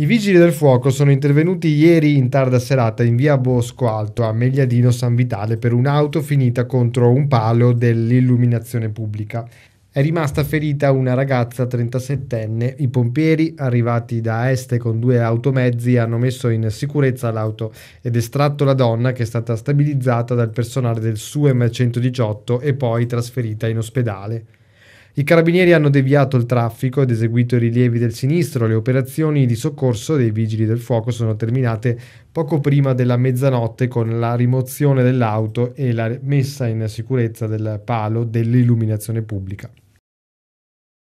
I vigili del fuoco sono intervenuti ieri in tarda serata in via Bosco Alto a Megliadino San Vitale per un'auto finita contro un palo dell'illuminazione pubblica. È rimasta ferita una ragazza 37enne. I pompieri, arrivati da Este con due automezzi, hanno messo in sicurezza l'auto ed estratto la donna che è stata stabilizzata dal personale del SUEM 118 e poi trasferita in ospedale. I carabinieri hanno deviato il traffico ed eseguito i rilievi del sinistro. Le operazioni di soccorso dei vigili del fuoco sono terminate poco prima della mezzanotte con la rimozione dell'auto e la messa in sicurezza del palo dell'illuminazione pubblica.